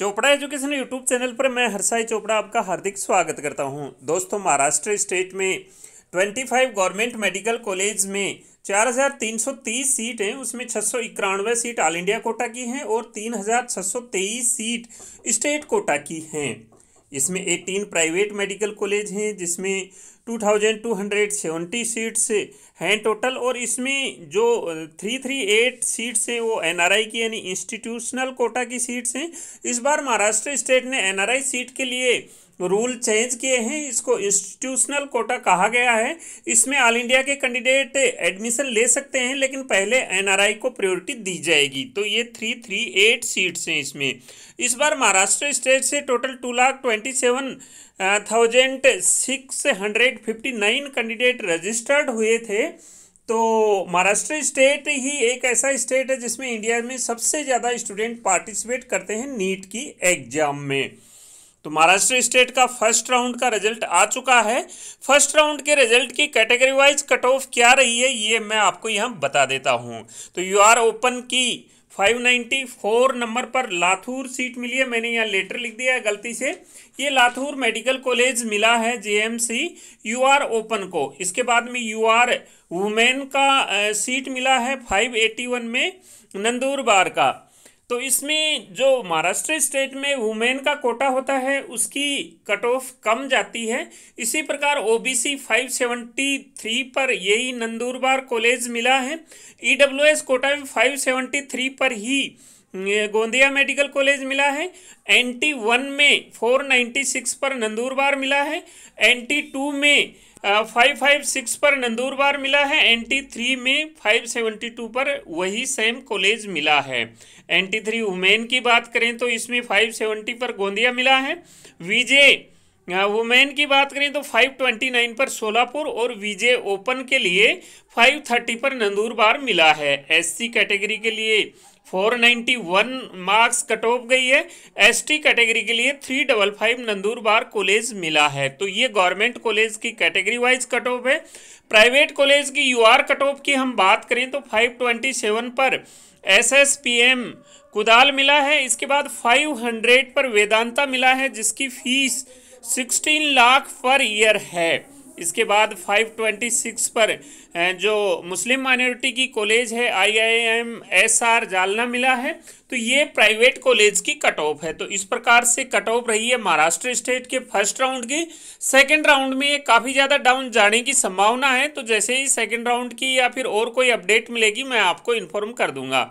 Chopra education YouTube channel पर मैं हरसाई चोपड़ा आपका हार्दिक स्वागत करता हूं दोस्तों महाराष्ट्र स्टेट में 25 गवर्नमेंट मेडिकल कॉलेज में 4,330 सीट हैं उसमें छः सीट ऑल इंडिया कोटा की हैं और 3,623 सीट स्टेट कोटा की हैं इसमें 18 प्राइवेट मेडिकल कॉलेज हैं जिसमें two thousand two hundred seventy seats हैं टोटल और इसमें जो थ्री थ्री एट सीट्स हैं वो एनआरआई की यानी इंस्टीट्यूशनल कोटा की सीट्स हैं इस बार महाराष्ट्र स्टेट ने एनआरआई सीट के लिए रूल चेंज किए हैं इसको इंस्टीट्यूशनल कोटा कहा गया है इसमें ऑल इंडिया के कैंडिडेट एडमिशन ले सकते हैं लेकिन पहले एनआरआई को प्रायोरिटी दी जाएगी तो ये थ्री थ्री एट सीट्स हैं इसमें इस बार महाराष्ट्र स्टेट से total two lakh twenty seven thousand six hundred fifty nine candidate registered हुए थे तो महाराष्ट्र स्टेट ही एक ऐसा स्टेट है जिसमें इंडिया में सबसे ज़्यादा स्टूडेंट पार्टिसिपेट करते हैं नीट की एग्जाम में तो महाराष्ट्र स्टेट का फर्स्ट राउंड का रिजल्ट आ चुका है फर्स्ट राउंड के रिजल्ट की कैटेगरी वाइज कट ऑफ क्या रही है ये मैं आपको यहाँ बता देता हूँ तो यू आर ओपन की 594 नंबर पर लाथूर सीट मिली है मैंने यहाँ लेटर लिख दिया है गलती से ये लाथूर मेडिकल कॉलेज मिला है जेएमसी यूआर ओपन को इसके बाद में यूआर वुमेन का सीट मिला है 581 में नंदूरबार का तो इसमें जो महाराष्ट्र स्टेट में वुमेन का कोटा होता है उसकी कट ऑफ कम जाती है इसी प्रकार ओबीसी 573 पर यही नंदूरबार कॉलेज मिला है ईडब्ल्यूएस कोटा में 573 पर ही गोंदिया मेडिकल कॉलेज मिला है एनटी वन में 496 पर नंदूरबार मिला है एन टी टू में फाइव फाइव सिक्स पर नंदूरबार मिला है एन टी थ्री में फाइव सेवेंटी टू पर वही सेम कॉलेज मिला है एन टी थ्री वुमेन की बात करें तो इसमें फाइव सेवेंटी पर गोंदिया मिला है वीजे हाँ, वुमेन की बात करें तो 529 पर सोलापुर और विजय ओपन के लिए 530 पर नंदूरबार मिला है एससी कैटेगरी के लिए 491 मार्क्स कट ऑफ गई है एसटी कैटेगरी के लिए 355 नंदूरबार कॉलेज मिला है तो ये गवर्नमेंट कॉलेज की कैटेगरी वाइज कट ऑफ है प्राइवेट कॉलेज की यूआर कट ऑफ की हम बात करें तो 527 पर एसएसपीएम कुदाल मिला है इसके बाद 500 पर वेदांता मिला है जिसकी fees sixteen lakh per year है इसके बाद 526 पर जो मुस्लिम माइनॉरिटी की कॉलेज है I I M S R Jalna मिला है तो ये प्राइवेट कॉलेज की कट ऑफ है तो इस प्रकार से कट ऑफ रही है महाराष्ट्र स्टेट के फर्स्ट राउंड की सेकंड राउंड में ये काफ़ी ज़्यादा डाउन जाने की संभावना है तो जैसे ही सेकंड राउंड की या फिर और कोई अपडेट मिलेगी मैं आपको इन्फॉर्म कर दूंगा